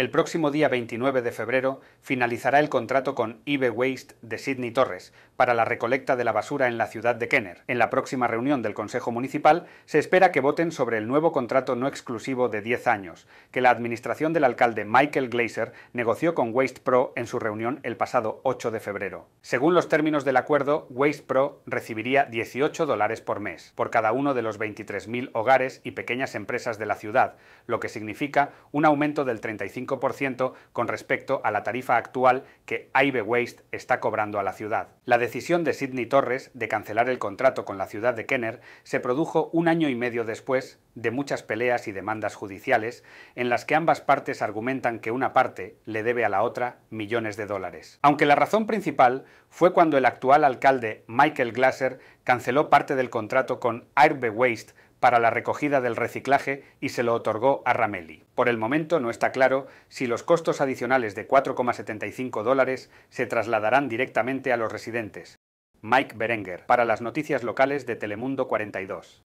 El próximo día 29 de febrero finalizará el contrato con IBE Waste de Sydney Torres para la recolecta de la basura en la ciudad de Kenner. En la próxima reunión del Consejo Municipal se espera que voten sobre el nuevo contrato no exclusivo de 10 años que la administración del alcalde Michael Glaser negoció con Waste Pro en su reunión el pasado 8 de febrero. Según los términos del acuerdo, Waste Pro recibiría 18 dólares por mes por cada uno de los 23.000 hogares y pequeñas empresas de la ciudad, lo que significa un aumento del 35 con respecto a la tarifa actual que Ibe Waste está cobrando a la ciudad. La decisión de Sidney Torres de cancelar el contrato con la ciudad de Kenner se produjo un año y medio después de muchas peleas y demandas judiciales en las que ambas partes argumentan que una parte le debe a la otra millones de dólares. Aunque la razón principal fue cuando el actual alcalde Michael Glasser canceló parte del contrato con Airbe Waste para la recogida del reciclaje y se lo otorgó a Ramelli. Por el momento no está claro si los costos adicionales de 4,75 dólares se trasladarán directamente a los residentes. Mike Berenger, para las noticias locales de Telemundo 42.